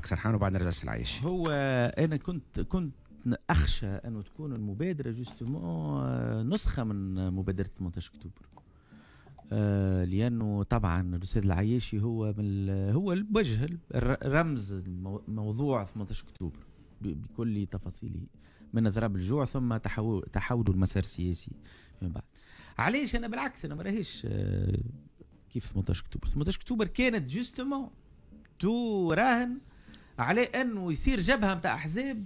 معك سرحان وبعد نرجع للعيش هو انا كنت كنت اخشى انه تكون المبادره جوستومون نسخه من مبادره 18 اكتوبر آه لانه طبعا الاستاذ العياشي هو من هو الوجه رمز موضوع 18 اكتوبر بكل تفاصيله من اضراب الجوع ثم تحول تحوله المسار السياسي فيما بعد علاش انا بالعكس انا ما راهيش آه كيف 18 اكتوبر 18 اكتوبر كانت جوستومون تو راهن على انه يصير جبهه نتاع احزاب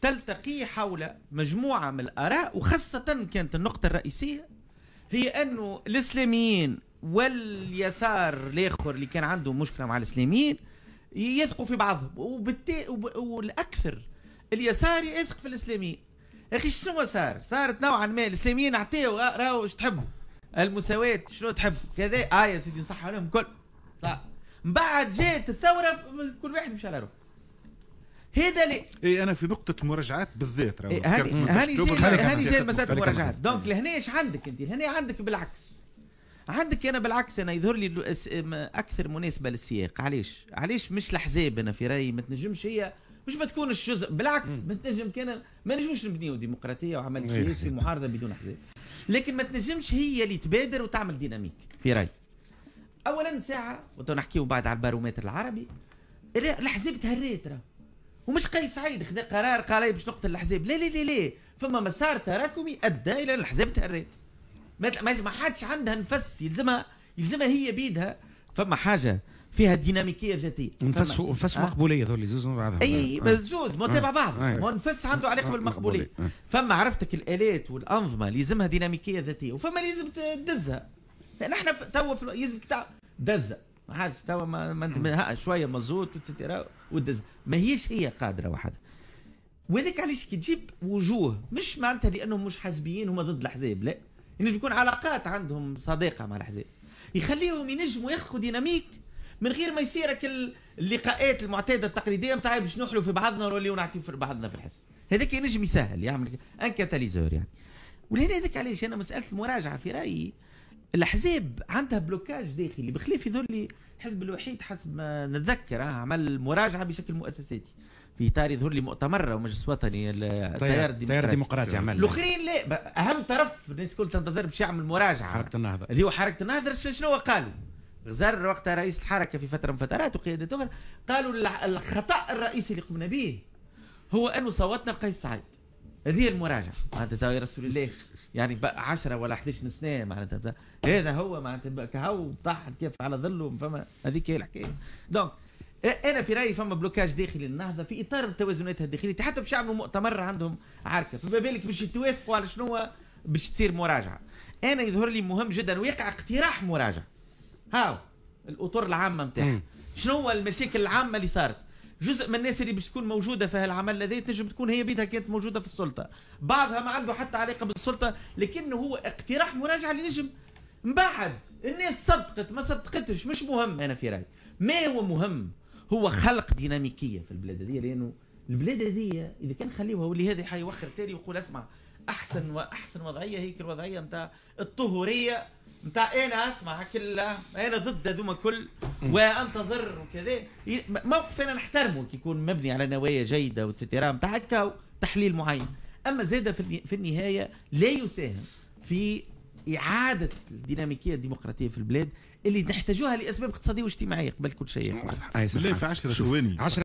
تلتقي حول مجموعه من الاراء وخاصه كانت النقطه الرئيسيه هي انه الاسلاميين واليسار الاخر اللي كان عنده مشكله مع الاسلاميين يثقوا في بعضهم وبالتالي والاكثر اليسار يثق في الاسلاميين يا اخي شنو صار؟ صارت نوعا ما الاسلاميين اعطيوا راهو ايش تحبوا المساواة شنو تحبوا كذا اه يا سيدي نصحوا لهم الكل صح بعد جات الثوره كل واحد مشى على روحه هذا اللي اي انا في نقطه مراجعات بالذات راهو إيه، هاني إيه، جاي هاني جاي مساله المراجعات دونك لهنا ايش عندك انت لهنا عندك بالعكس عندك انا بالعكس انا يظهر لي اكثر مناسبه للسياق علاش علاش مش الاحزاب انا في رايي ما تنجمش هي مش ما تكونش جزء بالعكس ما تنجم كان ما نجموش نبنيو ديمقراطيه وعمل سياسي ومعارضة بدون احزاب لكن ما تنجمش هي اللي تبادر وتعمل ديناميك في رايي اولا ساعه وتو نحكيو بعد على البارومتر العربي الاحزاب تهريت راه ومش قيس سعيد خذا قرار قال باش نقتل الاحزاب لا لا لا لا فما مسار تراكمي ادى الى الاحزاب تهريت ما حدش عندها نفس يلزمها يلزمها هي بيدها فما حاجه فيها ديناميكيه ذاتيه نفس نفس آه. مقبوليه ذول زوز بعضهم اي آه. زوز ما تبع آه. بعض آه. ما نفس عنده علاقه آه. بالمقبوليه آه. فما عرفتك الالات والانظمه لازمها ديناميكيه ذاتيه وفما لازم تدزها لان احنا توا في يلزمك تعمل دزه ما حدش توا ما, ما شويه ودز ودزه هيش هي قادره وحدها وهذاك علاش كي تجيب وجوه مش معناتها لانهم مش حزبيين هما ضد الاحزاب لا ينجم يكون علاقات عندهم صداقه مع الاحزاب يخليهم ينجموا ياخذوا ديناميك من غير ما كل اللقاءات المعتاده التقليديه نتاع باش نحلوا في بعضنا ونوليو نعطيو في بعضنا في الحس هذاك ينجم يسهل يعمل ان كاتاليزور يعني ولهنا هذاك علاش انا مساله المراجعه في رايي الاحزاب عندها بلوكاج داخلي بخلاف هذول الحزب الوحيد حسب ما نتذكر عمل مراجعه بشكل مؤسساتي في اطار يظهر لي مؤتمر ومجلس وطني التيار الديمقراطي التيار الديمقراطي عمل الاخرين لا اهم طرف الناس الكل تنتظر باش يعمل مراجعه حركه النهضه اللي هو حركه النهضه شنو قالوا غزار وقتها رئيس الحركه في فتره من فترات وقيادات اخرى قالوا الخطا الرئيسي اللي قمنا به هو انه صوتنا لقيس سعيد هذه المراجعه معناتها رسول الله يعني بقى 10 ولا 11 سنه معناتها هذا هو معناتها هو طاح كيف على ظله فما هذيك هي الحكايه دونك انا في رايي فما بلوكاج داخلي للنهضه في اطار التوازنات الداخليه حتى يعملوا مؤتمر عندهم عركه فما بالك باش يتوافقوا على شنو باش تصير مراجعه انا يظهر لي مهم جدا ويقع اقتراح مراجعه هاو الاطر العامه نتاعها شنو هو المشاكل العامه اللي صارت جزء من الناس اللي باش تكون موجوده في هالعمل هذا تنجم تكون هي بيدها كانت موجوده في السلطه بعضها ما عنده حتى علاقه بالسلطه لكنه هو اقتراح مراجعه لنجم من بعد الناس صدقت ما صدقتش مش مهم انا في رايي ما هو مهم هو خلق ديناميكيه في البلاد هذه لانه البلاد هذه اذا كان خليوها واللي هذا حيوخر تالي ويقول اسمع احسن واحسن وضعيه هيك الوضعيه نتاع الطهوريه نتاع انا اسمع كل انا ضد هذوما كل وانتظر وكذا موقف انا نحترمه كي يكون مبني على نوايا جيده وتسيتيرا نتاع هكا تحليل معين اما زاد في النهايه لا يساهم في اعاده الديناميكيه الديمقراطيه في البلاد اللي نحتاجوها لاسباب اقتصاديه واجتماعيه قبل كل شيء. لا في 10 ثواني